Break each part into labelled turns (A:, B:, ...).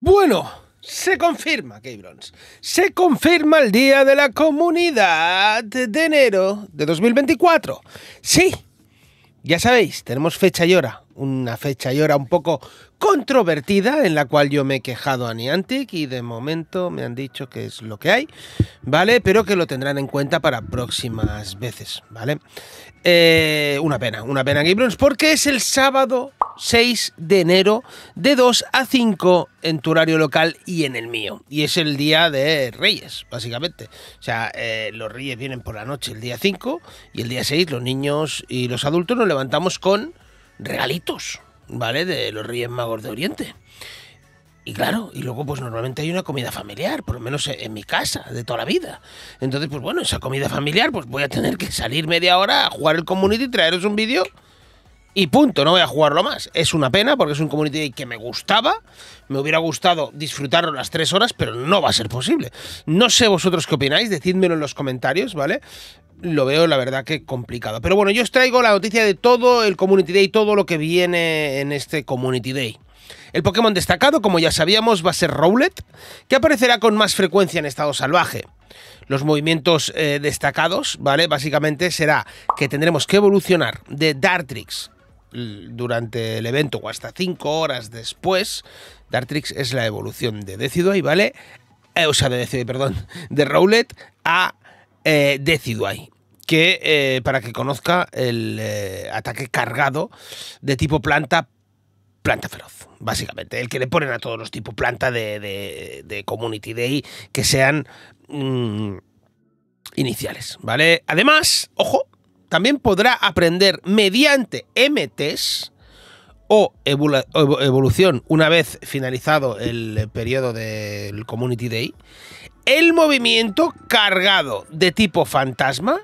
A: Bueno, se confirma, Gabrons. Se confirma el Día de la Comunidad de enero de 2024. Sí, ya sabéis, tenemos fecha y hora. Una fecha y hora un poco controvertida en la cual yo me he quejado a Niantic y de momento me han dicho que es lo que hay, ¿vale? Pero que lo tendrán en cuenta para próximas veces, ¿vale? Eh, una pena, una pena, Gabrons, porque es el sábado 6 de enero de 2 a 5 en tu horario local y en el mío. Y es el día de Reyes, básicamente. O sea, eh, los Reyes vienen por la noche el día 5 y el día 6 los niños y los adultos nos levantamos con regalitos, ¿vale? De los Reyes Magos de Oriente. Y claro, y luego pues normalmente hay una comida familiar, por lo menos en mi casa, de toda la vida. Entonces, pues bueno, esa comida familiar, pues voy a tener que salir media hora a jugar el community y traeros un vídeo y punto, no voy a jugarlo más. Es una pena porque es un community Day que me gustaba, me hubiera gustado disfrutarlo las tres horas, pero no va a ser posible. No sé vosotros qué opináis, decídmelo en los comentarios, ¿vale? Lo veo, la verdad, que complicado. Pero bueno, yo os traigo la noticia de todo el Community Day, todo lo que viene en este Community Day. El Pokémon destacado, como ya sabíamos, va a ser Rowlet, que aparecerá con más frecuencia en estado salvaje. Los movimientos eh, destacados, ¿vale? Básicamente será que tendremos que evolucionar de Dartrix durante el evento o hasta 5 horas después, Dartrix es la evolución de Decidueye, ¿vale? Eh, o sea, de Decidueye, perdón, de Rowlet a eh, Decidueye. Que eh, para que conozca el eh, ataque cargado de tipo planta, planta feroz, básicamente. El que le ponen a todos los tipos planta de, de, de Community Day que sean. Mm, iniciales, ¿vale? Además, ojo, también podrá aprender mediante MTs o evolución una vez finalizado el periodo del Community Day, el movimiento cargado de tipo fantasma,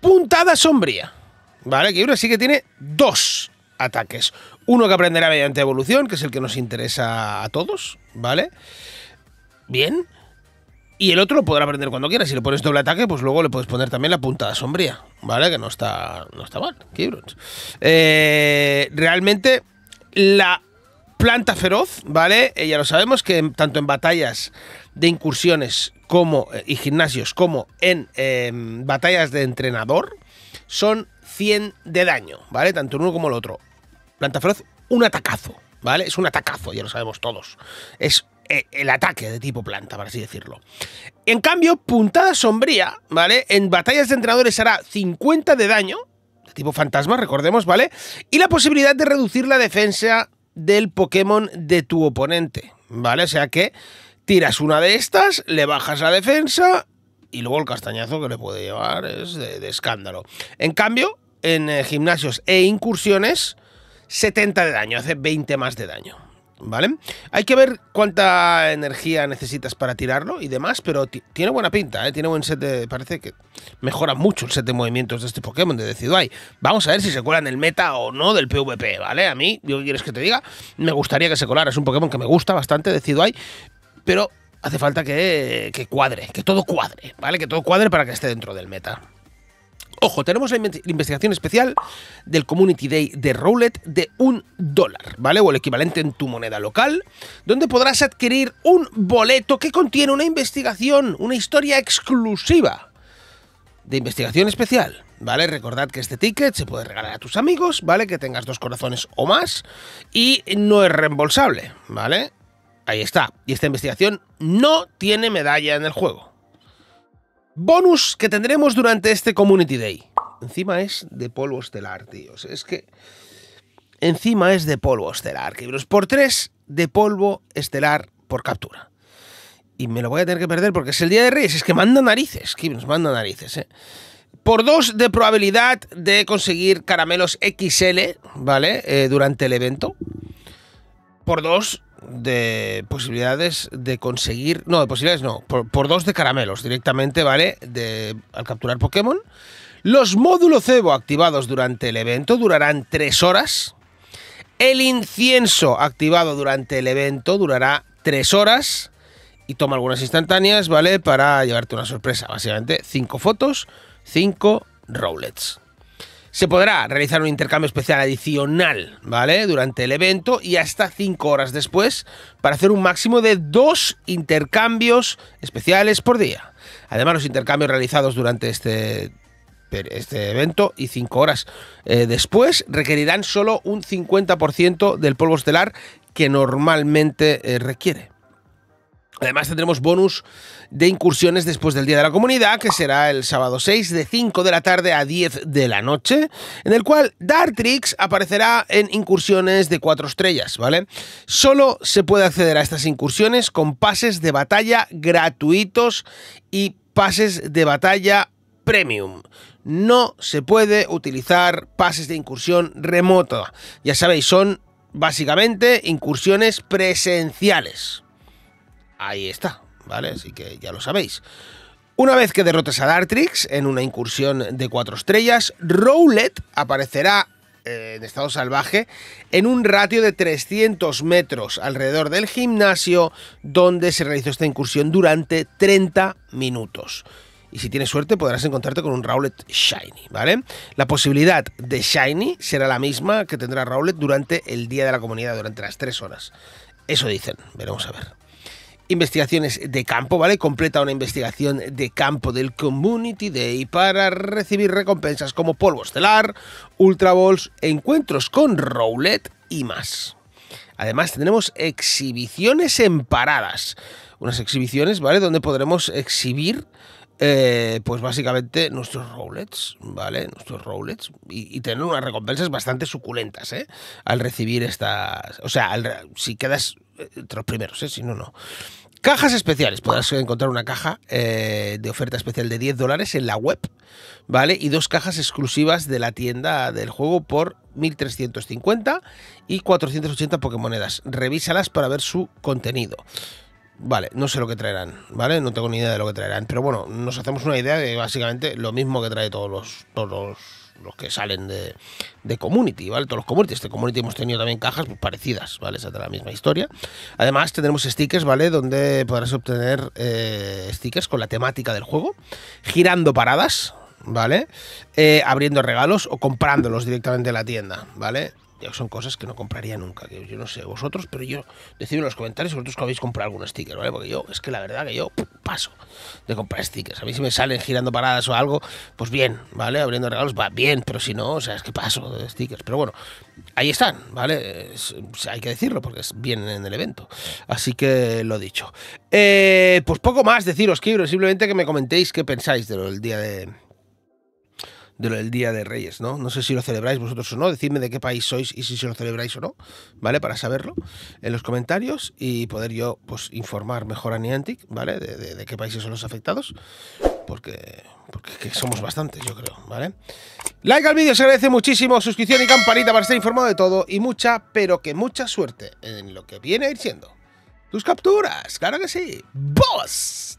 A: puntada sombría. ¿Vale? Que uno sí que tiene dos ataques. Uno que aprenderá mediante evolución, que es el que nos interesa a todos, ¿vale? Bien. Y el otro lo podrá aprender cuando quiera. Si le pones doble ataque, pues luego le puedes poner también la punta sombría, ¿vale? Que no está, no está mal. Eh, realmente, la planta feroz, ¿vale? Eh, ya lo sabemos que tanto en batallas de incursiones como, eh, y gimnasios como en em, batallas de entrenador, son 100 de daño, ¿vale? Tanto el uno como el otro. Planta feroz, un atacazo, ¿vale? Es un atacazo, ya lo sabemos todos. Es eh, el ataque de tipo planta, por así decirlo. En cambio, puntada sombría, ¿vale? En batallas de entrenadores hará 50 de daño, de tipo fantasma, recordemos, ¿vale? Y la posibilidad de reducir la defensa del Pokémon de tu oponente, ¿vale? O sea que tiras una de estas, le bajas la defensa y luego el castañazo que le puede llevar es de, escándalo. En cambio, en eh, gimnasios e incursiones, 70 de daño, hace 20 más de daño. ¿vale? Hay que ver cuánta energía necesitas para tirarlo y demás, pero tiene buena pinta, ¿eh? Tiene buen set de... Parece que mejora mucho el set de movimientos de este Pokémon de Decidueye. Vamos a ver si se cuela en el meta o no del PvP, ¿vale? A mí, ¿qué quieres que te diga? Me gustaría que se colara, es un Pokémon que me gusta bastante, Decidueye, pero hace falta que, que cuadre, que todo cuadre, ¿vale? Que todo cuadre para que esté dentro del meta. Ojo, tenemos la investigación especial del Community Day de Roulette de un dólar, ¿vale? O el equivalente en tu moneda local, donde podrás adquirir un boleto que contiene una investigación, una historia exclusiva de investigación especial. ¿Vale? Recordad que este ticket se puede regalar a tus amigos, ¿vale? Que tengas dos corazones o más y no es reembolsable, ¿vale? Ahí está. Y esta investigación no tiene medalla en el juego bonus que tendremos durante este Community Day. Encima es de polvo estelar, tíos. Es que. Encima es de polvo estelar. Kibros por 3 de polvo estelar por captura. Y me lo voy a tener que perder porque es el día de Reyes. Es que manda narices, nos manda narices, eh. Por dos, de probabilidad de conseguir caramelos XL, ¿vale? Eh, durante el evento. Por dos de posibilidades de conseguir, no, de posibilidades no, por, dos de caramelos directamente, ¿vale? al capturar Pokémon. Los módulos cebo activados durante el evento durarán tres horas. El incienso activado durante el evento durará tres horas. Y toma algunas instantáneas, ¿vale? Para llevarte una sorpresa. Básicamente, cinco fotos, cinco roulets. Se podrá realizar un intercambio especial adicional, ¿vale? Durante el evento y hasta 5 horas después para hacer un máximo de dos intercambios especiales por día. Además, los intercambios realizados durante este este evento y 5 horas eh, después requerirán solo un 50% del polvo estelar que normalmente eh, requiere. Además tendremos bonus de incursiones después del Día de la Comunidad, que será el sábado 6 de 5 de la tarde a 10 de la noche, en el cual Dartrix aparecerá en incursiones de 4 estrellas, ¿vale? Solo se puede acceder a estas incursiones con pases de batalla gratuitos y pases de batalla premium no se puede utilizar pases de incursión remota. Ya sabéis, son básicamente incursiones presenciales ahí está, ¿vale? Así que ya lo sabéis. Una vez que derrotes a Dartrix en una incursión de cuatro estrellas, Rowlet aparecerá eh, en estado salvaje en un ratio de 300 metros alrededor del gimnasio donde se realizó esta incursión durante 30 minutos. Y si tienes suerte podrás encontrarte con un Rowlet Shiny, ¿vale? La posibilidad de Shiny será la misma que tendrá Rowlet durante el Día de la Comunidad, durante las tres horas. Eso dicen, veremos a ver investigaciones de campo, ¿vale? Completa una investigación de campo del Community Day para recibir recompensas como polvo estelar, ultra balls, encuentros con roulette y más. Además tenemos exhibiciones en paradas, unas exhibiciones, ¿vale? Donde podremos exhibir eh, pues básicamente nuestros roulets, ¿vale? Nuestros roulets y, tener unas recompensas bastante suculentas, ¿eh? Al recibir estas, o sea, si quedas eh, entre los primeros, ¿eh? si no, no. Cajas especiales. Podrás encontrar una caja eh, de oferta especial de 10 dólares en la web, ¿vale? Y dos cajas exclusivas de la tienda del juego por 1350 y 480 Pokémonedas. Revísalas para ver su contenido. Vale, no sé lo que traerán, ¿vale? No tengo ni idea de lo que traerán. Pero bueno, nos hacemos una idea de básicamente lo mismo que trae todos los los que salen de, de community, ¿vale? Todos los communities. este community hemos tenido también cajas pues, parecidas, ¿vale? Esa de la misma historia. Además, tenemos stickers, ¿vale? Donde podrás obtener eh, stickers con la temática del juego, girando paradas, ¿vale? Eh, abriendo regalos o comprándolos directamente en la tienda, ¿vale? son cosas que no compraría nunca, que yo no sé vosotros, pero yo decidme en los comentarios si vosotros que habéis comprado algún sticker, ¿vale? Porque yo, es que la verdad que yo paso de comprar stickers. A mí si me salen girando paradas o algo, pues bien, ¿vale? Abriendo regalos va bien, pero si no, o sea, es que paso de stickers. Pero bueno, ahí están, ¿vale? hay que decirlo porque es bien en el evento. Así que lo dicho. Eh, pues poco más deciros, que simplemente que me comentéis qué pensáis del día de de lo del Día de Reyes, ¿no? No sé si lo celebráis vosotros o no, decidme de qué país sois y si se lo celebráis o no, ¿vale? Para saberlo en los comentarios y poder yo, pues, informar mejor a Niantic, ¿vale? De, qué países son los afectados, porque, porque somos bastantes, yo creo, ¿vale? Like al vídeo, se agradece muchísimo, suscripción y campanita para estar informado de todo y mucha, pero que mucha suerte en lo que viene a ir siendo. Tus capturas, claro que sí. ¡Vos!